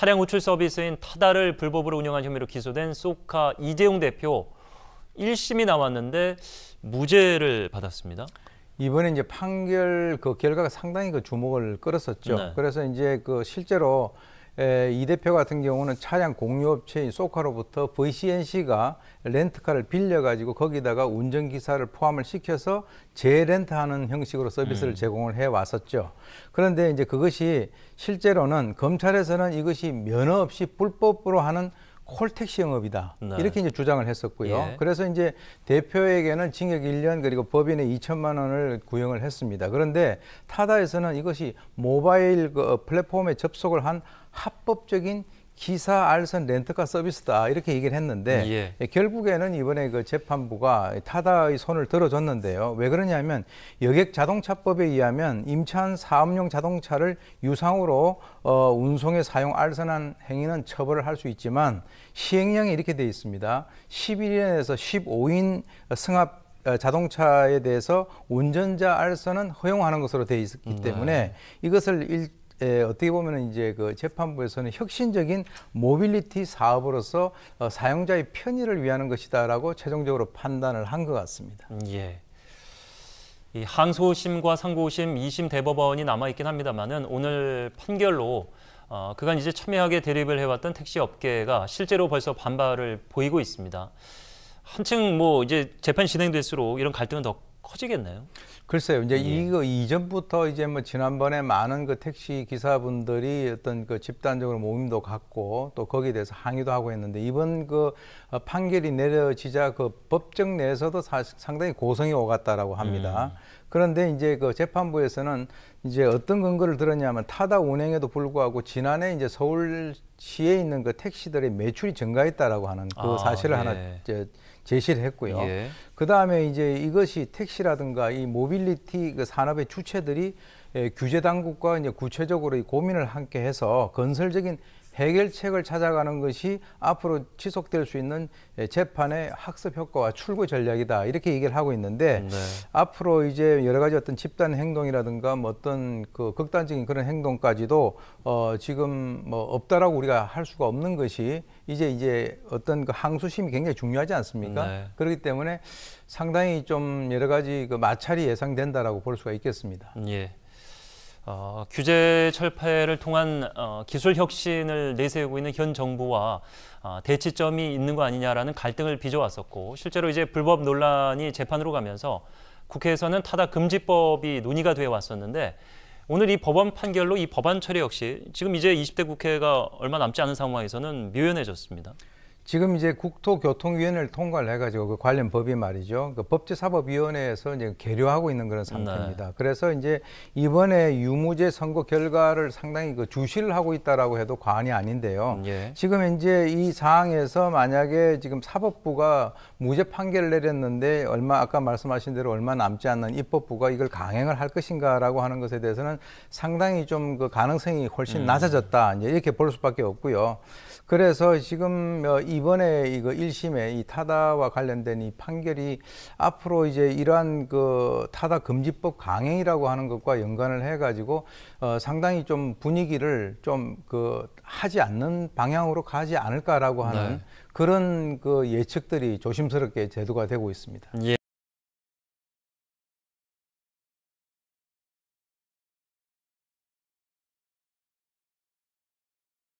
차량 호출 서비스인 타다를 불법으로 운영한 혐의로 기소된 소카 이재용 대표 1심이 나왔는데 무죄를 받았습니다. 이번에 이제 판결 그 결과가 상당히 그 주목을 끌었었죠. 네. 그래서 이제 그 실제로 에, 이 대표 같은 경우는 차량 공유업체인 소카로부터 VCNC가 렌트카를 빌려가지고 거기다가 운전기사를 포함을 시켜서 재렌트하는 형식으로 서비스를 음. 제공을 해 왔었죠. 그런데 이제 그것이 실제로는 검찰에서는 이것이 면허 없이 불법으로 하는 콜택시 영업이다. 네. 이렇게 이제 주장을 했었고요. 예. 그래서 이제 대표에게는 징역 1년 그리고 법인에 2천만 원을 구형을 했습니다. 그런데 타다에서는 이것이 모바일 그 플랫폼에 접속을 한 합법적인 기사 알선 렌터카 서비스다 이렇게 얘기를 했는데 예. 예. 결국에는 이번에 그 재판부가 타다의 손을 들어줬는데요. 왜 그러냐면 여객 자동차법에 의하면 임차한 사업용 자동차를 유상으로 어, 운송에 사용 알선한 행위는 처벌을 할 수 있지만 시행령이 이렇게 돼 있습니다. 11인에서 15인 승합 어, 자동차에 대해서 운전자 알선은 허용하는 것으로 되어 있기 음, 때문에 네. 이것을 예, 어떻게 보면 이제 그 재판부에서는 혁신적인 모빌리티 사업으로서 어, 사용자의 편의를 위하는 것이다라고 최종적으로 판단을 한 것 같습니다. 예. 이 항소심과 상고심, 2심 대법원이 남아 있긴 합니다만은 오늘 판결로 어, 그간 이제 첨예하게 대립을 해왔던 택시 업계가 실제로 벌써 반발을 보이고 있습니다. 한층 뭐 이제 재판 진행될수록 이런 갈등은 더 커지겠네요. 글쎄요. 이제 예. 이거 이전부터 이제 뭐 지난번에 많은 그 택시 기사분들이 어떤 그 집단적으로 모임도 갖고 또 거기에 대해서 항의도 하고 했는데 이번 그 어, 판결이 내려지자 그 법정 내에서도 사실 상당히 고성이 오갔다라고 합니다. 음. 그런데 이제 그 재판부에서는 이제 어떤 근거를 들었냐면 타다 운행에도 불구하고 지난해 이제 서울시에 있는 그 택시들의 매출이 증가했다라고 하는 그 아, 사실을 네. 하나 예. 제시를 했고요. 예. 그 다음에 이제 이것이 택시라든가 이 모빌리티 그 산업의 주체들이 예, 규제 당국과 이제 구체적으로 이 고민을 함께 해서 건설적인 해결책을 찾아가는 것이 앞으로 지속될 수 있는 예, 재판의 학습 효과와 출구 전략이다 이렇게 얘기를 하고 있는데 네. 앞으로 이제 여러 가지 어떤 집단 행동이라든가 뭐 어떤 그 극단적인 그런 행동까지도 어 지금 뭐 없다라고 우리가 할 수가 없는 것이 이제 이제 어떤 그항소심이 굉장히 중요하지 않습니까? 네. 그렇기 때문에 상당히 좀 여러 가지 그 마찰이 예상된다라고 볼 수가 있겠습니다. 예. 어, 규제 철폐를 통한 어, 기술 혁신을 내세우고 있는 현 정부와 어, 대치점이 있는 거 아니냐라는 갈등을 빚어왔었고 실제로 이제 불법 논란이 재판으로 가면서 국회에서는 타다 금지법이 논의가 되어 왔었는데 오늘 이 법원 판결로 이 법안 처리 역시 지금 이제 20대 국회가 얼마 남지 않은 상황에서는 묘연해졌습니다. 지금 이제 국토교통위원회를 통과를 해가지고 그 관련 법이 말이죠. 그 법제사법위원회에서 이제 계류하고 있는 그런 네. 상태입니다. 네. 그래서 이제 이번에 유무죄 선거 결과를 상당히 그 주시를 하고 있다라고 해도 과언이 아닌데요. 예. 지금 이제 이 사항에서 만약에 지금 사법부가 무죄 판결을 내렸는데 얼마 아까 말씀하신 대로 얼마 남지 않는 입법부가 이걸 강행을 할 것인가라고 하는 것에 대해서는 상당히 좀 그 가능성이 훨씬 음. 낮아졌다 이제 이렇게 볼 수밖에 없고요. 그래서 지금 어, 이 이번에 이거 1심에 이 타다와 관련된 이 판결이 앞으로 이제 이러한 그 타다 금지법 강행이라고 하는 것과 연관을 해가지고 어, 상당히 좀 분위기를 좀 그 하지 않는 방향으로 가지 않을까라고 하는 네. 그런 그 예측들이 조심스럽게 제도가 되고 있습니다. 예.